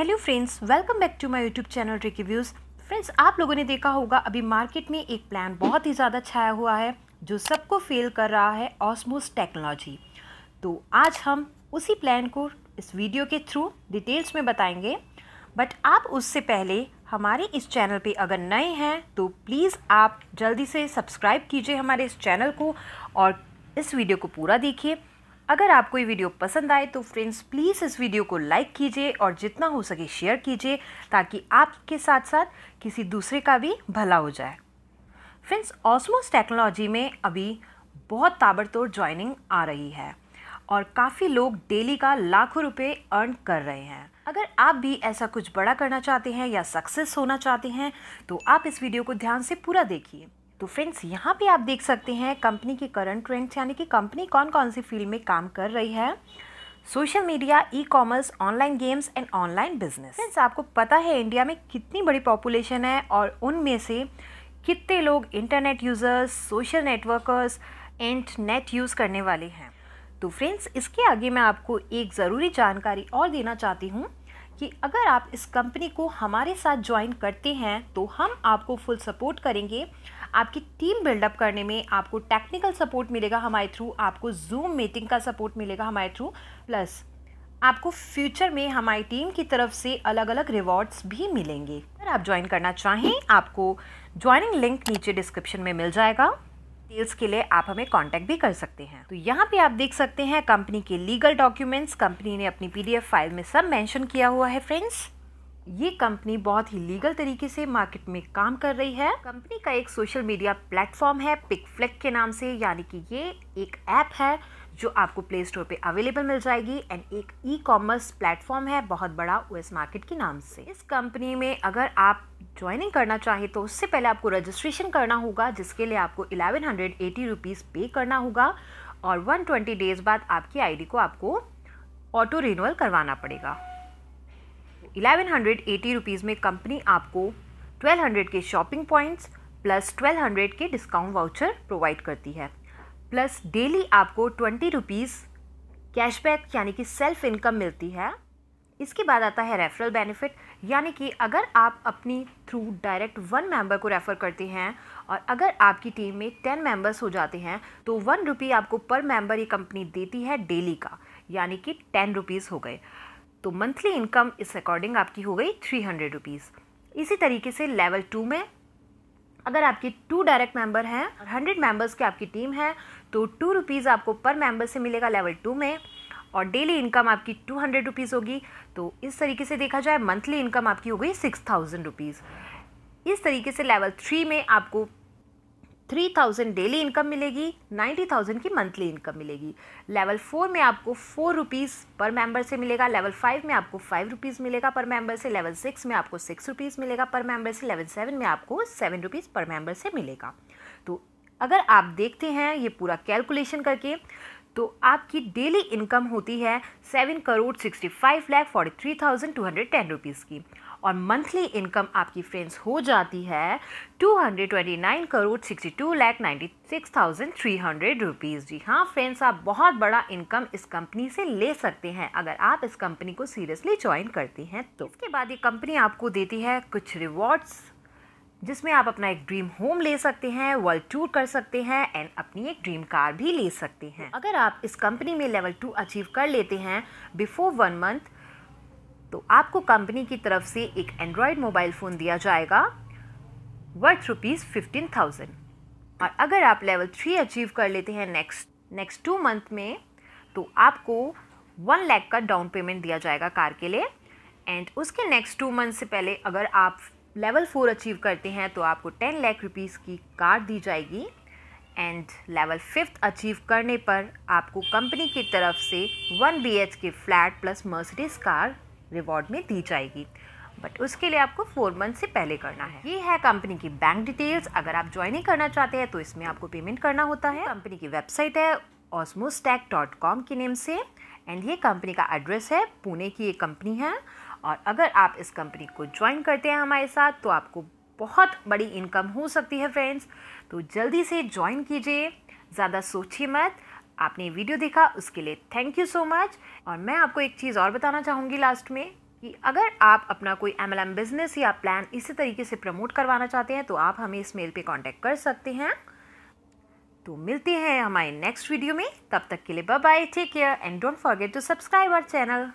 hello friends welcome back to my YouTube channel Tricky Views friends आप लोगों ने देखा होगा अभी मार्केट में एक प्लान बहुत ही ज़्यादा छाया हुआ है जो सबको फेल कर रहा है ऑस्मोस टेक्नोलॉजी तो आज हम उसी प्लान को इस वीडियो के थ्रू डिटेल्स में बताएंगे बट आप उससे पहले हमारे इस चैनल पे अगर नए हैं तो प्लीज़ आप जल्दी से सब्सक्राइब कीजिए हमारे इस चैनल को और इस वीडियो को पूरा देखिए अगर आपको ये वीडियो पसंद आए तो फ्रेंड्स प्लीज़ इस वीडियो को लाइक कीजिए और जितना हो सके शेयर कीजिए ताकि आपके साथ साथ किसी दूसरे का भी भला हो जाए फ्रेंड्स ऑसमोस टेक्नोलॉजी में अभी बहुत ताबड़तोड़ ज्वाइनिंग आ रही है और काफ़ी लोग डेली का लाखों रुपए अर्न कर रहे हैं अगर आप भी ऐसा कुछ बड़ा करना चाहते हैं या सक्सेस होना चाहते हैं तो आप इस वीडियो को ध्यान से पूरा देखिए तो फ्रेंड्स यहाँ पे आप देख सकते हैं कंपनी के करंट ट्रेंड्स यानी कि कंपनी कौन कौन सी फील्ड में काम कर रही है social media e commerce online games and online business friends आपको पता है इंडिया में कितनी बड़ी पॉपुलेशन है और उनमें से कितने लोग internet users social networkers and net use करने वाले हैं तो फ्रेंड्स इसके आगे मैं आपको एक ज़रूरी जानकारी और देना चाहती हूँ कि अगर आप इस कंपनी को हमारे साथ ज्वाइन करते हैं तो हम आपको फुल सपोर्ट करेंगे आपकी टीम बिल्डअप करने में आपको टेक्निकल सपोर्ट मिलेगा हमारे थ्रू आपको जूम मीटिंग का सपोर्ट मिलेगा हमारे थ्रू प्लस आपको फ्यूचर में हमारी टीम की तरफ से अलग अलग रिवॉर्ड्स भी मिलेंगे अगर आप ज्वाइन करना चाहें आपको ज्वाइनिंग लिंक नीचे डिस्क्रिप्शन में मिल जाएगा डिटेल्स के लिए आप हमें कॉन्टेक्ट भी कर सकते हैं तो यहाँ पे आप देख सकते हैं कंपनी के लीगल डॉक्यूमेंट्स कंपनी ने अपनी पीडीएफ फाइल में सब मेंशन किया हुआ है फ्रेंड्स ये कंपनी बहुत ही लीगल तरीके से मार्केट में काम कर रही है कंपनी का एक सोशल मीडिया प्लेटफॉर्म है पिकफ्लेक के नाम से यानी कि ये एक ऐप है जो आपको प्ले स्टोर पे अवेलेबल मिल जाएगी एंड एक ई कॉमर्स प्लेटफॉर्म है बहुत बड़ा ओएस मार्केट के नाम से इस कंपनी में अगर आप ज्वाइनिंग करना चाहे तो उससे पहले आपको रजिस्ट्रेशन करना होगा जिसके लिए आपको इलेवन हंड्रेड एटी रुपीज़ पे करना होगा और वन ट्वेंटी डेज़ बाद आपकी आईडी को आपको ऑटो रिन्यूअल करवाना पड़ेगा इलेवन हंड्रेड एटी रुपीज़ में कंपनी आपको ट्वेल्व हंड्रेड के shopping points plus twelve hundred के डिस्काउंट वाउचर प्रोवाइड करती है प्लस डेली आपको ट्वेंटी रुपीज़ कैशबैक यानी कि सेल्फ इनकम मिलती है इसके बाद आता है रेफरल बेनिफिट यानी कि अगर आप अपनी थ्रू डायरेक्ट वन मेंबर को रेफ़र करते हैं और अगर आपकी टीम में टेन मेंबर्स हो जाते हैं तो वन रुपी आपको पर मेंबर ये कंपनी देती है डेली का यानी कि टेन रुपीज़ हो गए तो मंथली इनकम इस अकॉर्डिंग आपकी हो गई थ्री हंड्रेड रुपीज़ इसी तरीके से लेवल टू में अगर आपके टू डायरेक्ट मेंबर हैं हंड्रेड मेंबर्स की आपकी टीम है तो टू रुपीज़ आपको पर मेंबर से मिलेगा लेवल टू में और डेली इनकम आपकी टू हंड्रेड रुपीज़ होगी तो इस तरीके से देखा जाए मंथली इनकम आपकी हो गई सिक्स थाउजेंड रुपीज़ इस तरीके से लेवल थ्री में आपको थ्री थाउजेंड डेली इनकम मिलेगी नाइन्टी थाउजेंड की मंथली इनकम मिलेगी लेवल फोर में आपको फोर रुपीज़ पर मेंबर से मिलेगा लेवल फाइव में आपको फाइव रुपीज़ मिलेगा पर मेंबर से लेवल सिक्स में आपको सिक्स रुपीज़ मिलेगा पर मेंबर से लेवल सेवन में आपको सेवन रुपीज़ पर मेंबर से मिलेगा तो अगर आप देखते हैं ये पूरा कैलकुलेशन करके तो आपकी डेली इनकम होती है seven crore sixty five lakh forty three thousand two hundred ten rupees की और मंथली इनकम आपकी फ्रेंड्स हो जाती है two hundred twenty nine crore sixty two lakh ninety six thousand three hundred rupees जी हाँ फ्रेंड्स आप बहुत बड़ा इनकम इस कंपनी से ले सकते हैं अगर आप इस कंपनी को सीरियसली ज्वाइन करती हैं तो इसके बाद ये कंपनी आपको देती है कुछ रिवॉर्ड्स जिसमें आप अपना एक ड्रीम होम ले सकते हैं वर्ल्ड टूर कर सकते हैं एंड अपनी एक ड्रीम कार भी ले सकते हैं अगर आप इस कंपनी में लेवल टू अचीव कर लेते हैं बिफोर वन मंथ तो आपको कंपनी की तरफ से एक एंड्रॉयड मोबाइल फ़ोन दिया जाएगा वर्थ रुपीज़ फिफ्टीन थाउजेंड और अगर आप लेवल थ्री अचीव कर लेते हैं नेक्स्ट नेक्स्ट टू मंथ में तो आपको वन लैख का डाउन पेमेंट दिया जाएगा कार के लिए एंड उसके नेक्स्ट टू मंथ से पहले अगर आप लेवल फोर अचीव करते हैं तो आपको टेन लाख रुपीज़ की कार दी जाएगी एंड लेवल फिफ्थ अचीव करने पर आपको कंपनी की तरफ से one B H K flat plus Mercedes car reward में दी जाएगी बट उसके लिए आपको फोर मंथ से पहले करना है ये है कंपनी की बैंक डिटेल्स अगर आप ज्वाइनिंग करना चाहते हैं तो इसमें आपको पेमेंट करना होता है कंपनी की वेबसाइट है ऑसमोस्टैक डॉट कॉम के नेम से एंड ये कंपनी का एड्रेस है पुणे की ये कंपनी है और अगर आप इस कंपनी को ज्वाइन करते हैं हमारे साथ तो आपको बहुत बड़ी इनकम हो सकती है फ्रेंड्स तो जल्दी से ज्वाइन कीजिए ज़्यादा सोचिए मत आपने वीडियो देखा उसके लिए थैंक यू सो मच और मैं आपको एक चीज़ और बताना चाहूँगी लास्ट में कि अगर आप अपना कोई एम बिज़नेस या प्लान इसी तरीके से प्रमोट करवाना चाहते हैं तो आप हमें इस मेल पे कांटेक्ट कर सकते हैं तो मिलते हैं हमारे नेक्स्ट वीडियो में तब तक के लिए bye bye take care and don't forget to subscribe our channel